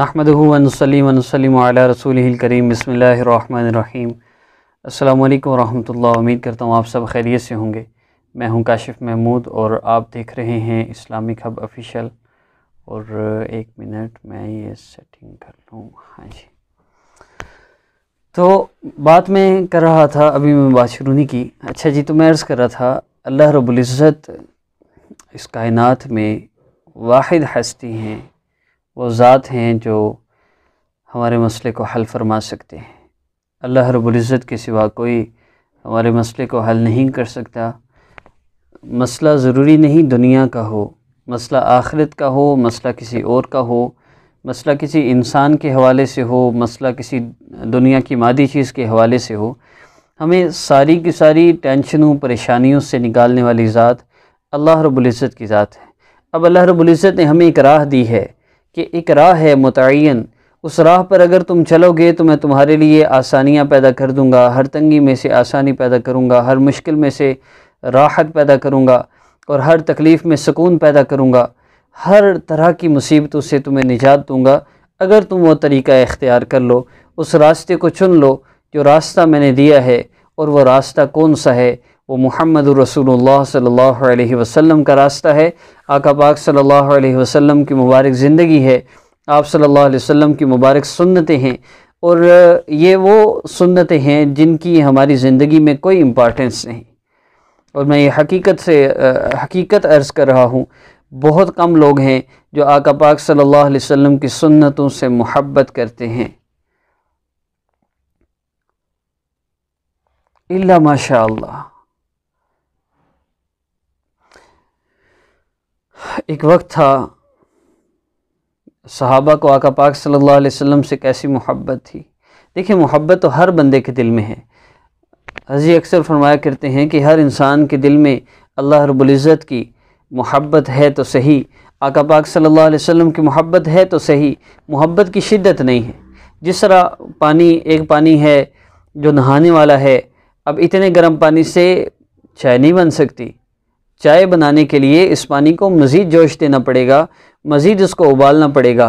नहमदूनसलीम रसूल करीम बसमीम अल्लाम वरहमल उम्मीद करता हूँ आप सब खैरियत से होंगे मैं हूँ काशिफ महमूद और आप देख रहे हैं इस्लामिक हब ऑफिशियल और एक मिनट मैं ये सेटिंग कर लूँ हाँ जी तो बात मैं कर रहा था अभी मैं बात शुरू नहीं की अच्छा जी तो मैं अर्ज़ कर रहा था अल्लाह रबुल्ज़त इस कायनत में वाद हस्ती हैं वो ज़ात हैं जो हमारे मसले को हल फरमा सकते हैं अल्लाह रबुल्ज़त के सिवा कोई हमारे मसले को हल नहीं कर सकता मसला ज़रूरी नहीं दुनिया का हो मसला आखिरत का हो मसला किसी और का हो मसला किसी इंसान के हवाले से हो मसला किसी दुनिया की मादी चीज़ के हवाले से हो हमें सारी की सारी टेंशनों परेशानियों से निकालने वाली ज़ात अल्लाह रब्ज़त की ज़ात है अब अल्लाह रब्ज़त ने हमें एक राह दी है कि एक राह है मुतन उस राह पर अगर तुम चलोगे तो मैं तुम्हारे लिए आसानियाँ पैदा कर दूँगा हर तंगी में से आसानी पैदा करूँगा हर मुश्किल में से राहत पैदा करूँगा और हर तकलीफ़ में सुकून पैदा करूँगा हर तरह की मुसीबतों से तुम्हें निजात दूँगा अगर तुम वो तरीका इख्तियार कर लो उस रास्ते को चुन लो जो रास्ता मैंने दिया है और वह रास्ता कौन सा है वो मोहम्मद रसूलुल्लाह सल्लल्लाहु अलैहि वसल्लम का रास्ता है आका पाक सल्लल्लाहु अलैहि वसल्लम की मुबारक ज़िंदगी है आप सल्लल्लाहु अलैहि वसल्लम की मुबारक सुन्नतें हैं और ये वो सुन्नतें हैं जिनकी हमारी ज़िंदगी में कोई इम्पॉर्टेंस नहीं और मैं ये हकीकत से हकीकत अर्ज़ कर रहा हूँ बहुत कम लोग हैं जो आका पाक सल्ला वसम की सुन्नतों से मुहबत करते हैं इल्ला माशा अल्लाह एक वक्त था सहाबा को आका पाक सल्लल्लाहु अलैहि वसल्लम से कैसी मोहब्बत थी देखिए मोहब्बत तो हर बंदे के दिल में है हजी अक्सर फरमाया करते हैं कि हर इंसान के दिल में अल्लाह रबुल्ज़त की मोहब्बत है तो सही आका पाक सल्लल्लाहु अलैहि वसल्लम की मोहब्बत है तो सही मोहब्बत की शिद्दत नहीं है जिस तरह पानी एक पानी है जो नहाने वाला है अब इतने गर्म पानी से चाय नहीं बन सकती चाय बनाने के लिए इस पानी को मज़ीद जोश देना पड़ेगा मज़ीद उसको उबालना पड़ेगा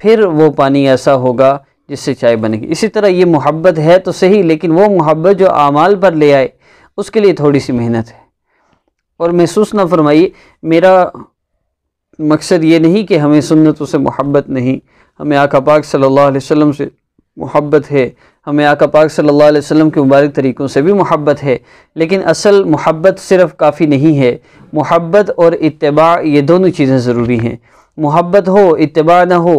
फिर वो पानी ऐसा होगा जिससे चाय बनेगी इसी तरह ये मोहब्बत है तो सही लेकिन वो मोहब्बत जो आमाल पर ले आए उसके लिए थोड़ी सी मेहनत है और महसूस ना फरमाइए मेरा मकसद ये नहीं कि हमें सुन्नतों से मोहब्बत नहीं हमें आका पाक सल्लल्लाहु अलैहि वसल्लम से मोहब्बत है हमें आका पाक सल्लल्लाहु अलैहि वसल्लम के मुबारक तरीक़ों से भी मोहब्बत है लेकिन असल मोहब्बत सिर्फ काफ़ी नहीं है मोहब्बत और इतबा ये दोनों चीज़ें ज़रूरी हैं मोहब्बत हो इतबा ना हो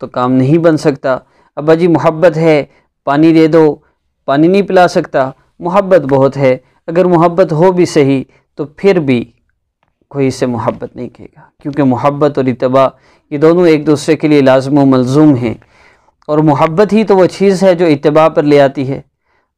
तो काम नहीं बन सकता अब्बा जी मोहब्बत है पानी दे दो पानी नहीं पिला सकता मोहब्बत बहुत है अगर मोहब्बत हो भी सही तो फिर भी कोई इसे मोहब्बत नहीं कहेगा क्योंकि मोहब्बत और इतबा ये दोनों एक दूसरे के लिए लाजम मलजूम हैं और मोहब्बत ही तो वो चीज़ है जो इतबा पर ले आती है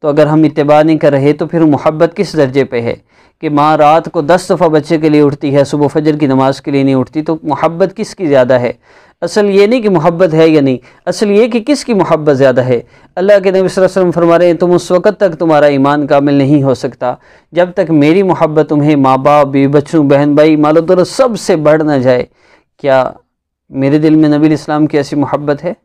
तो अगर हम इतबा नहीं कर रहे तो फिर मोहब्बत किस दर्जे पे है कि माँ रात को दस दफ़ा बच्चे के लिए उठती है सुबह फजर की नमाज़ के लिए नहीं उठती तो मोहब्बत किसकी ज़्यादा है असल ये नहीं कि मोहब्बत है या नहीं असल ये कि किसकी मोहब्बत ज़्यादा है अल्लाह के नबी वसम फरमा रहे हैं तुम उस वक़्त तक तुम्हारा ईमान कामिल नहीं हो सकता जब तक मेरी मोहब्बत तुम्हें माँ बाप बीवी बच्चों बहन भाई मालो दौलत सबसे बढ़ ना जाए क्या मेरे दिल में नबी इस्लाम की ऐसी मोहब्बत है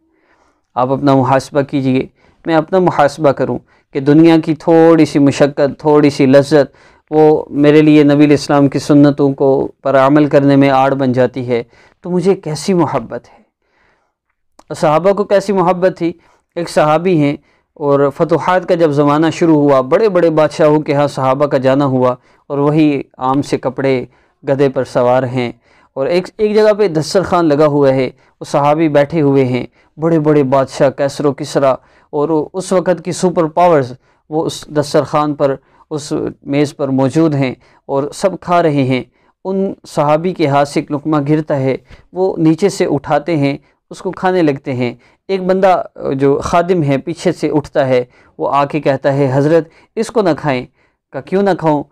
आप अपना मुहासबा कीजिए मैं अपना मुहासबा करूँ कि दुनिया की थोड़ी सी मशक्क़त थोड़ी सी लज्जत वो मेरे लिए नबी इस्लाम की सुन्नतों को पर अमल करने में आड़ बन जाती है तो मुझे कैसी मोहब्बत है तो सहाबा को कैसी मोहब्बत थी एक सहाबी हैं और फतूहत का जब ज़माना शुरू हुआ बड़े बड़े बादशाहों के यहाँ सहाबा का जाना हुआ और वही आम से कपड़े गधे पर सवार हैं और एक एक जगह पे दस्तरखान लगा हुआ है वो सहाबी बैठे हुए हैं बड़े बड़े बादशाह कैसरो किसरा और उस वक़्त की सुपर पावर्स वो उस दस्तरखान पर उस मेज़ पर मौजूद हैं और सब खा रहे हैं उन सहाबी के हाथ से एक लुकमा गिरता है वो नीचे से उठाते हैं उसको खाने लगते हैं एक बंदा जो खादिम है पीछे से उठता है वो आके कहता है हज़रत इसको ना खाएं का क्यों ना खाऊं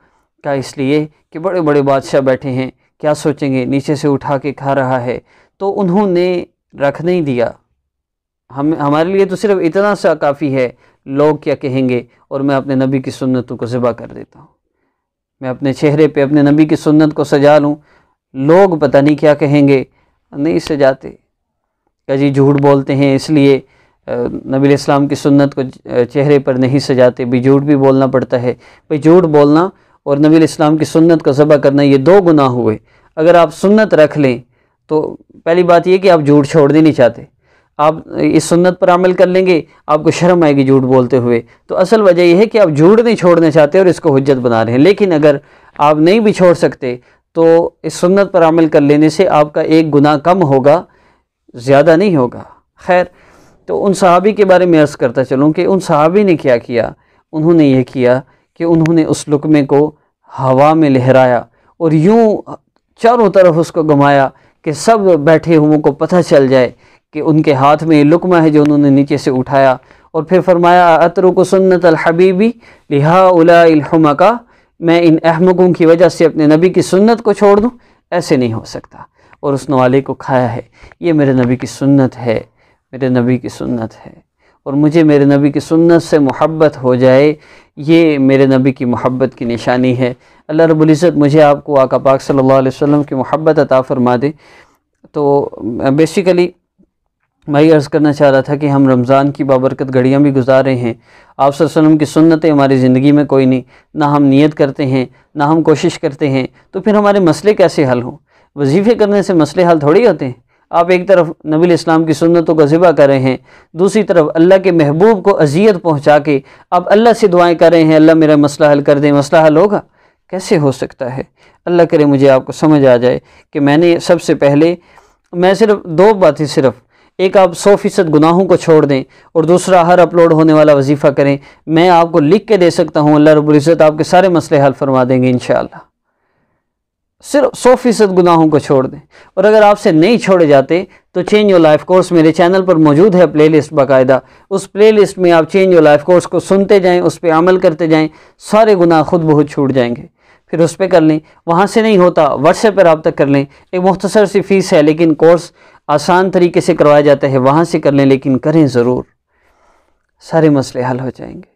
का इसलिए कि बड़े बड़े बादशाह बैठे हैं क्या सोचेंगे नीचे से उठा के खा रहा है तो उन्होंने रख नहीं दिया हम हमारे लिए तो सिर्फ इतना सा काफ़ी है लोग क्या कहेंगे और मैं अपने नबी की सुन्नतों को ज़िबा कर देता हूँ मैं अपने चेहरे पे अपने नबी की सुन्नत को सजा लूँ लोग पता नहीं क्या कहेंगे नहीं सजाते कजी झूठ बोलते हैं इसलिए नबी इस्लाम की सुन्नत को चेहरे पर नहीं सजाते भी झूठ भी बोलना पड़ता है भाई झूठ बोलना और नबी इस्लाम की सुन्नत का ज़बह करना ये दो गुनाह हुए अगर आप सुन्नत रख लें तो पहली बात यह कि आप झूठ छोड़ने नहीं चाहते आप इस सुन्नत पर अमल कर लेंगे आपको शर्म आएगी झूठ बोलते हुए तो असल वजह यह है कि आप झूठ नहीं छोड़ना चाहते और इसको हजत बना रहे हैं लेकिन अगर आप नहीं भी छोड़ सकते तो इस सुन्नत पर अमल कर लेने से आपका एक गुना कम होगा ज़्यादा नहीं होगा खैर तो उन सहाबी के बारे में अर्ज़ करता चलूँ कि उन सहाबी ने क्या किया उन्होंने ये किया कि उन्होंने उस लुकमे को हवा में लहराया और यूं चारों तरफ उसको घुमाया कि सब बैठे हुओं को पता चल जाए कि उनके हाथ में ये लुकमा है जो उन्होंने नीचे से उठाया और फिर फरमाया को सुन्नत अलहबीबी लिहा उलामा का मैं इन अहमकों की वजह से अपने नबी की सुन्नत को छोड़ दूँ ऐसे नहीं हो सकता और उस नवाले को खाया है ये मेरे नबी की सुन्नत है मेरे नबी की सुन्नत है और मुझे मेरे नबी की सुन्नत से मोहब्बत हो जाए ये मेरे नबी की मोहब्बत की निशानी है अल्लाह रबुल्ज़त मुझे आपको आका पाक सल्लल्लाहु अलैहि वसल्लम की मोहब्बत अता फरमा दे तो बेसिकली मैं ये अर्ज़ करना चाह रहा था कि हम रमज़ान की बाबरकत घड़ियाँ भी गुजार रहे हैं आप वसल्लम की सुन्नतें हमारी ज़िंदगी में कोई नहीं ना हम नीयत करते हैं ना हम कोशिश करते हैं तो फिर हमारे मसले कैसे हल हों वजीफ़े करने से मसले हल थोड़े होते हैं आप एक तरफ नबी इस्लाम की सुन्नतों का ज़िबा कर रहे हैं दूसरी तरफ अल्लाह के महबूब को अजियत पहुँचा के आप अल्लाह से दुआएँ कर रहे हैं अल्लाह मेरा मसला हल कर दें मसला हल होगा कैसे हो सकता है अल्लाह करे मुझे आपको समझ आ जाए कि मैंने सबसे पहले मैं सिर्फ दो बातें सिर्फ एक आप सौ फ़ीसद गुनाहों को छोड़ दें और दूसरा हर अपलोड होने वाला वजीफ़ा करें मैं आपको लिख के दे सकता हूँ अल्लाह रबुल्ज़त आपके सारे मसले हल फरमा देंगे इन शाला सिर्फ सौ फीसद गुनाहों को छोड़ दें और अगर आपसे नहीं छोड़े जाते तो चेंज योर लाइफ कोर्स मेरे चैनल पर मौजूद है प्लेलिस्ट बाकायदा उस प्लेलिस्ट में आप चेंज योर लाइफ कोर्स को सुनते जाएं उस पर अमल करते जाएं सारे गुनाह खुद बहुत छूट जाएंगे फिर उस पर कर लें वहाँ से नहीं होता व्हाट्सएप पर आप तक कर लें एक मुख्तसर सी फ़ीस है लेकिन कोर्स आसान तरीके से करवाया जाता है वहाँ से कर लें लेकिन करें ज़रूर सारे मसले हल हो जाएंगे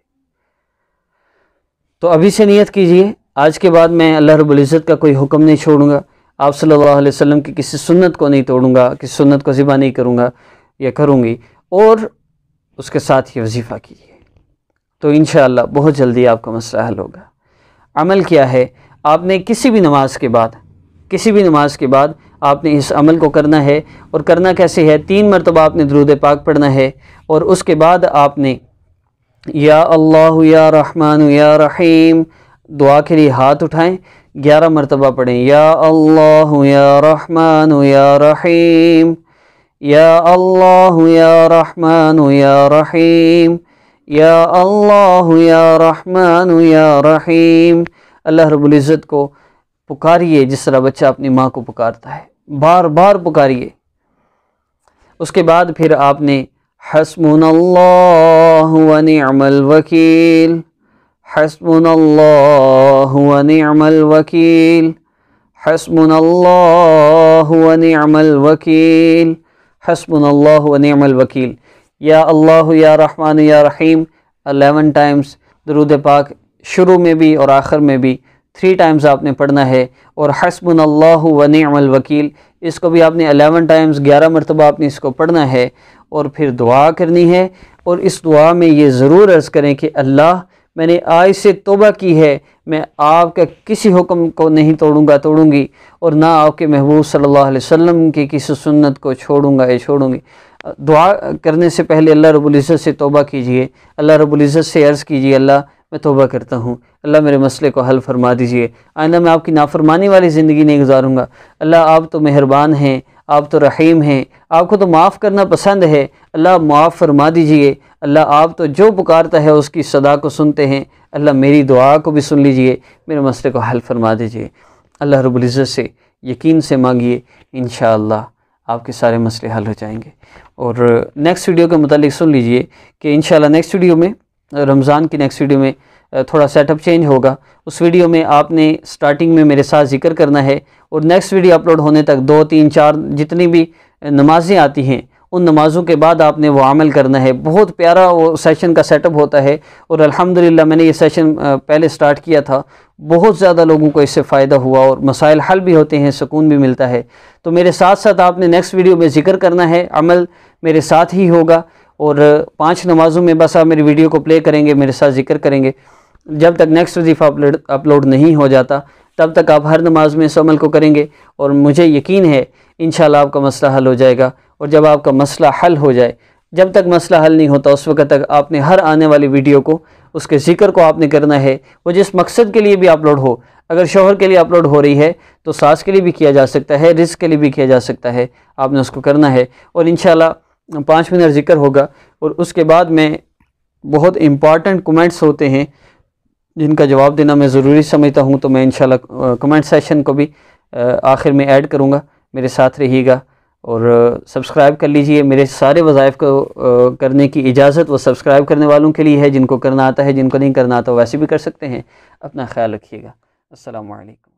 तो अभी से नीयत कीजिए आज के बाद मैं अल्लाह रबुल्ज़त का कोई हुक्म नहीं छोड़ूंगा आप सल्लल्लाहु अलैहि वसल्लम की किसी सुन्नत को नहीं तोड़ूंगा किसी सुन्नत को ज़िबा नहीं करूँगा या करूँगी और उसके साथ ये वजीफ़ा कीजिए तो इन बहुत जल्दी आपका मसला हल होगा अमल क्या है आपने किसी भी नमाज के बाद किसी भी नमाज के बाद आपने इस अमल को करना है और करना कैसे है तीन मरतबा आपने दरूद पाक पढ़ना है और उसके बाद आपने या अल्लाह या रहमान या रहीम दुआ के लिए हाथ उठाएं ग्यारह मरतबा पढ़ें या अल्लाह या रहमान या रहीम या अल्लाह या रहमान या रहीम या अल्लाह या रहमान या रहीम अल्लाह रबुल्ज़त को पुकारिए जिस तरह बच्चा अपनी माँ को पुकारता है बार बार पुकारिए उसके बाद फिर आपने हसमुन वकील حسبنا الله ونعم الوكيل حسبنا الله ونعم الوكيل حسبنا الله ونعم الوكيل या अल्लाह या रहमान या रहीम अलेवन टाइम्स दरूद पाक शुरू में भी और आखिर में भी थ्री टाइम्स आपने पढ़ना है और हसबन अल्लाह वनमल वकील इसको भी आपने अलेवन टाइम्स ग्यारह मरतबा आपने इसको पढ़ना है और फिर दुआ करनी है और इस दुआ में ये ज़रूर अर्ज़ करें कि अल्लाह मैंने आज से तोबा की है मैं आपके किसी हुक्म को नहीं तोड़ूंगा तोड़ूंगी और ना आपके महबूब सल्लल्लाहु अलैहि वसल्लम की किसी सुन्नत को छोड़ूंगा या छोड़ूंगी दुआ करने से पहले अल्लाह रब्बुल इज़्ज़त से तोबा कीजिए अल्लाह रब्बुल इज़्ज़त से अर्ज़ कीजिए अल्लाह मैं तोबा करता हूँ अल्लाह मेरे मसले को हल फरमा दीजिए आइंदा मैं आपकी नाफरमानी वाली ज़िंदगी नहीं गुजारूँगा अल्लाह आप तो मेहरबान हैं आप तो रहीम हैं आपको तो माफ़ करना पसंद है अल्लाह माफ़ फरमा दीजिए अल्लाह आप तो जो पुकारता है उसकी सदा को सुनते हैं अल्लाह मेरी दुआ को भी सुन लीजिए मेरे मसले को हल फरमा दीजिए अल्लाह रबुल्ज़त से यकीन से मांगिए इन आपके सारे मसले हल हो जाएंगे और नेक्स्ट वीडियो के मतलब सुन लीजिए कि इन नेक्स्ट वीडियो में रमज़ान की नेक्स्ट वीडियो में थोड़ा सेटअप चेंज होगा उस वीडियो में आपने स्टार्टिंग में मेरे साथ जिक्र करना है और नेक्स्ट वीडियो अपलोड होने तक दो तीन चार जितनी भी नमाज़ें आती हैं उन नमाज़ों के बाद आपने वो अमल करना है बहुत प्यारा वो सेशन का सेटअप होता है और अल्हम्दुलिल्लाह मैंने ये सेशन पहले स्टार्ट किया था बहुत ज़्यादा लोगों को इससे फ़ायदा हुआ और मसाइल हल भी होते हैं सुकून भी मिलता है तो मेरे साथ साथ आपने नेक्स्ट वीडियो में ज़िक्र करना है अमल मेरे साथ ही होगा और पाँच नमाज़ों में बस आप मेरी वीडियो को प्ले करेंगे मेरे साथ ज़िक्र करेंगे जब तक नेक्स्ट वजीफ़ा अपलोड अपलोड नहीं हो जाता तब तक आप हर नमाज में इस अमल को करेंगे और मुझे यकीन है इन आपका मसला हल हो जाएगा और जब आपका मसला हल हो जाए जब तक मसला हल नहीं होता उस वक्त तक आपने हर आने वाली वीडियो को उसके जिक्र को आपने करना है वो जिस मकसद के लिए भी अपलोड हो अगर शोहर के लिए अपलोड हो रही है तो सास के लिए भी किया जा सकता है रिस्क के लिए भी किया जा सकता है आपने उसको करना है और इन पाँच मिनट जिक्र होगा और उसके बाद में बहुत इम्पॉर्टेंट कमेंट्स होते हैं जिनका जवाब देना मैं ज़रूरी समझता हूँ तो मैं इन कमेंट सेशन को भी आखिर में ऐड करूँगा मेरे साथ रहिएगा और सब्सक्राइब कर लीजिए मेरे सारे वज़ाइफ को करने की इजाज़त वो सब्सक्राइब करने वालों के लिए है जिनको करना आता है जिनको नहीं करना आता वैसे भी कर सकते हैं अपना ख्याल रखिएगा असलकम